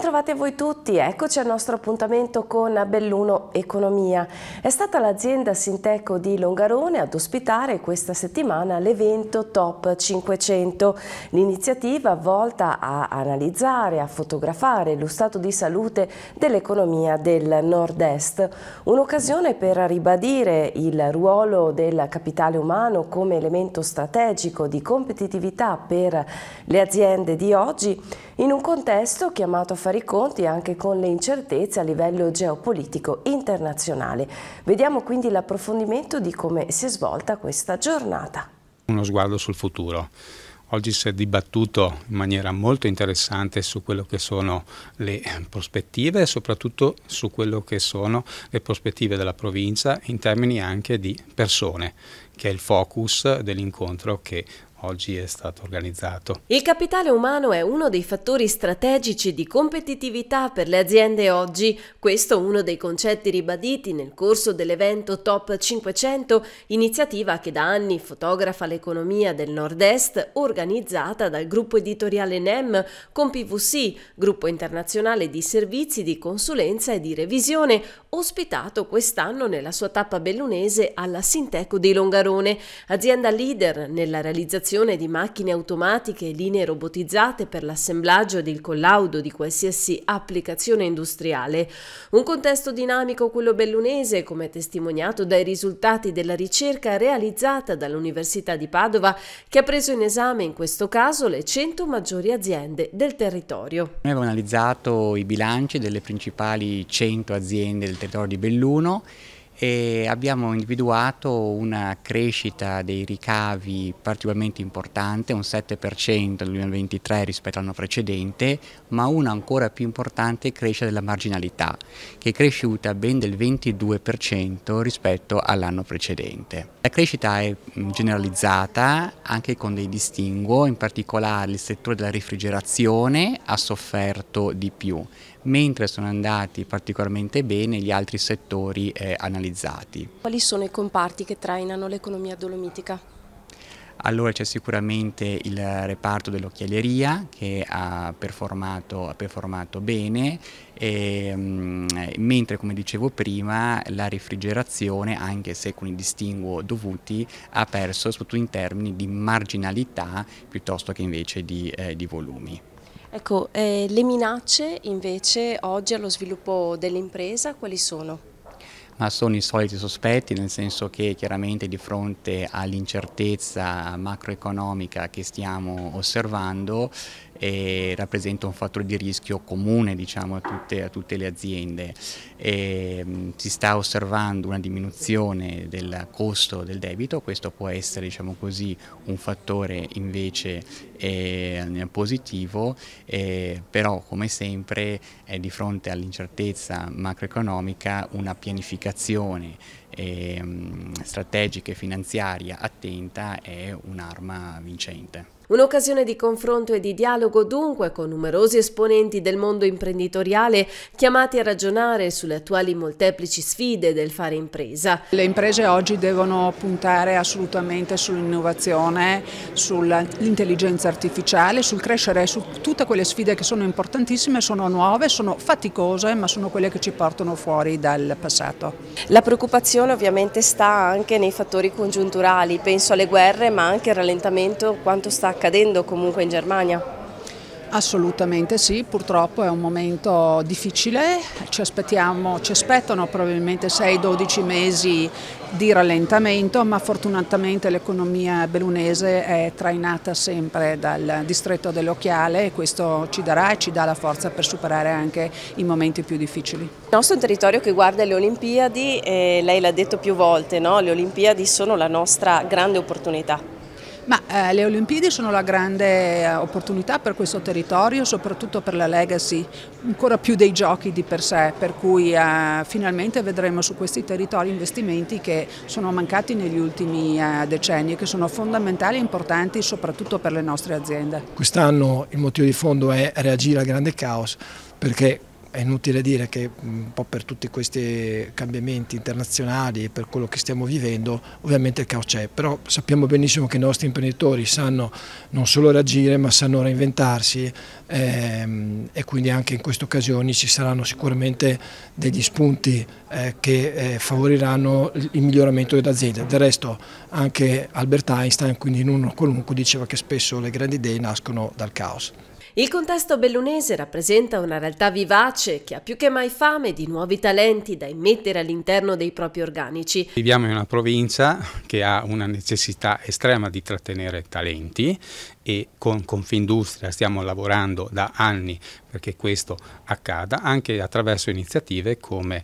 Bentrovate voi tutti, eccoci al nostro appuntamento con Belluno Economia. È stata l'azienda Sinteco di Longarone ad ospitare questa settimana l'evento Top 500, l'iniziativa volta a analizzare, a fotografare lo stato di salute dell'economia del nord-est. Un'occasione per ribadire il ruolo del capitale umano come elemento strategico di competitività per le aziende di oggi in un contesto chiamato a fare fare i conti anche con le incertezze a livello geopolitico internazionale. Vediamo quindi l'approfondimento di come si è svolta questa giornata. Uno sguardo sul futuro. Oggi si è dibattuto in maniera molto interessante su quello che sono le prospettive e soprattutto su quello che sono le prospettive della provincia in termini anche di persone, che è il focus dell'incontro che oggi è stato organizzato. Il capitale umano è uno dei fattori strategici di competitività per le aziende oggi, questo è uno dei concetti ribaditi nel corso dell'evento Top 500, iniziativa che da anni fotografa l'economia del nord-est organizzata dal gruppo editoriale NEM con PVC, gruppo internazionale di servizi di consulenza e di revisione, ospitato quest'anno nella sua tappa bellunese alla Sinteco di Longarone, azienda leader nella realizzazione produzione di macchine automatiche e linee robotizzate per l'assemblaggio ed il collaudo di qualsiasi applicazione industriale. Un contesto dinamico quello bellunese, come testimoniato dai risultati della ricerca realizzata dall'Università di Padova, che ha preso in esame in questo caso le 100 maggiori aziende del territorio. Noi abbiamo analizzato i bilanci delle principali 100 aziende del territorio di Belluno e abbiamo individuato una crescita dei ricavi particolarmente importante, un 7% nel 2023 rispetto all'anno precedente, ma una ancora più importante crescita della marginalità, che è cresciuta ben del 22% rispetto all'anno precedente. La crescita è mm, generalizzata anche con dei distinguo, in particolare il settore della refrigerazione ha sofferto di più, mentre sono andati particolarmente bene gli altri settori eh, analizzati. Quali sono i comparti che trainano l'economia dolomitica? Allora c'è sicuramente il reparto dell'occhialeria che ha performato, ha performato bene, e, ehm, mentre come dicevo prima la refrigerazione, anche se con i distinguo dovuti, ha perso soprattutto in termini di marginalità piuttosto che invece di, eh, di volumi. Ecco, eh, le minacce invece oggi allo sviluppo dell'impresa quali sono? ma sono i soliti sospetti, nel senso che chiaramente di fronte all'incertezza macroeconomica che stiamo osservando e rappresenta un fattore di rischio comune diciamo, a, tutte, a, tutte, le aziende. E, mm, si sta osservando una diminuzione del costo del debito, questo può essere diciamo così, un fattore invece eh, positivo, eh, però come sempre eh, di fronte all'incertezza macroeconomica una pianificazione ehm, strategica e finanziaria attenta è un'arma vincente. Un'occasione di confronto e di dialogo dunque con numerosi esponenti del mondo imprenditoriale chiamati a ragionare sulle attuali molteplici sfide del fare impresa. Le imprese oggi devono puntare assolutamente sull'innovazione, sull'intelligenza artificiale, sul crescere, su tutte quelle sfide che sono importantissime, sono nuove, sono faticose ma sono quelle che ci portano fuori dal passato. La preoccupazione ovviamente sta anche nei fattori congiunturali, penso alle guerre ma anche al rallentamento quanto sta accadendo comunque in Germania? Assolutamente sì, purtroppo è un momento difficile, ci, ci aspettano probabilmente 6-12 mesi di rallentamento, ma fortunatamente l'economia belunese è trainata sempre dal distretto dell'Occhiale e questo ci darà e ci dà la forza per superare anche i momenti più difficili. Il nostro territorio che guarda le Olimpiadi, eh, lei l'ha detto più volte, no? le Olimpiadi sono la nostra grande opportunità. Ma eh, le Olimpiadi sono la grande eh, opportunità per questo territorio, soprattutto per la legacy, ancora più dei giochi di per sé, per cui eh, finalmente vedremo su questi territori investimenti che sono mancati negli ultimi eh, decenni e che sono fondamentali e importanti soprattutto per le nostre aziende. Quest'anno il motivo di fondo è reagire al grande caos perché è inutile dire che mm, un po' per tutti questi cambiamenti internazionali e per quello che stiamo vivendo ovviamente il caos c'è, però sappiamo benissimo che i nostri imprenditori sanno non solo reagire ma sanno reinventarsi ehm, e quindi anche in queste occasioni ci saranno sicuramente degli spunti eh, che eh, favoriranno il miglioramento dell'azienda. Del resto anche Albert Einstein, quindi in uno qualunque, diceva che spesso le grandi idee nascono dal caos. Il contesto bellunese rappresenta una realtà vivace che ha più che mai fame di nuovi talenti da immettere all'interno dei propri organici. Viviamo in una provincia che ha una necessità estrema di trattenere talenti e con Confindustria stiamo lavorando da anni perché questo accada anche attraverso iniziative come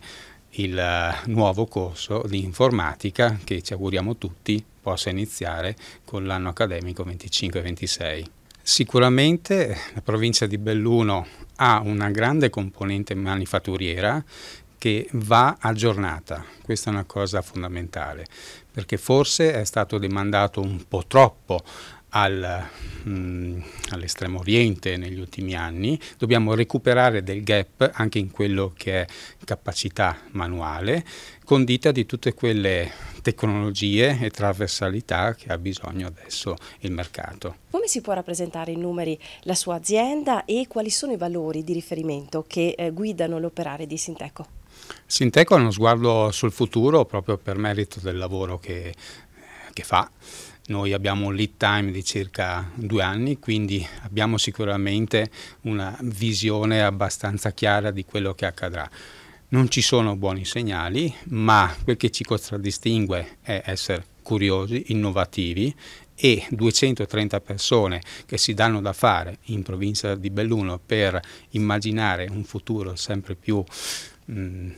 il eh, nuovo corso di informatica che ci auguriamo tutti possa iniziare con l'anno accademico 25-26. Sicuramente eh, la provincia di Belluno ha una grande componente manifatturiera che va aggiornata, questa è una cosa fondamentale, perché forse è stato demandato un po' troppo al, mh, mm, all'estremo oriente negli ultimi anni, dobbiamo recuperare del gap anche in quello che è capacità manuale, condita di tutte quelle tecnologie e trasversalità che ha bisogno adesso il mercato. Come si può rappresentare in numeri la sua azienda e quali sono i valori di riferimento che eh, guidano l'operare di Sinteco? Sinteco ha uno sguardo sul futuro proprio per merito del lavoro che, eh, che fa noi abbiamo un lead time di circa due anni, quindi abbiamo sicuramente una visione abbastanza chiara di quello che accadrà. Non ci sono buoni segnali, ma quel che ci contraddistingue è essere curiosi, innovativi e 230 persone che si danno da fare in provincia di Belluno per immaginare un futuro sempre più mh, mm,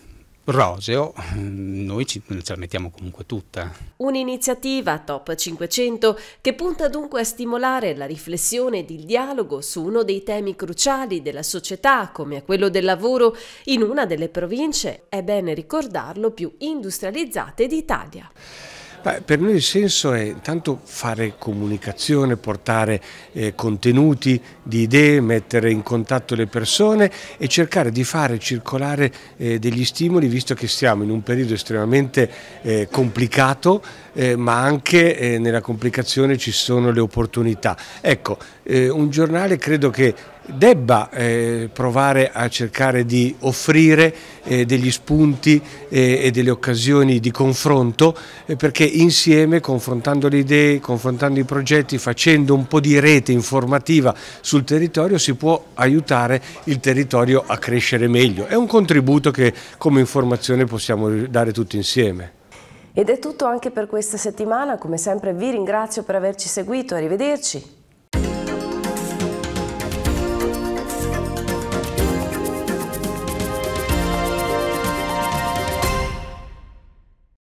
roseo, mm, noi ci, mm, ce la mettiamo comunque tutta. Un'iniziativa Top 500 che punta dunque a stimolare la riflessione ed il dialogo su uno dei temi cruciali della società, come quello del lavoro, in una delle province, è bene ricordarlo, più industrializzate d'Italia. Beh, per noi il senso è intanto fare comunicazione, portare eh, contenuti di idee, mettere in contatto le persone e cercare di fare circolare eh, degli stimoli visto che siamo in un periodo estremamente eh, complicato eh, ma anche eh, nella complicazione ci sono le opportunità. Ecco, eh, un giornale credo che debba eh, provare a cercare di offrire eh, degli spunti eh, e delle occasioni di confronto eh, perché insieme confrontando le idee, confrontando i progetti, facendo un po' di rete informativa sul territorio si può aiutare il territorio a crescere meglio. È un contributo che come informazione possiamo dare tutti insieme. Ed è tutto anche per questa settimana, come sempre vi ringrazio per averci seguito, arrivederci.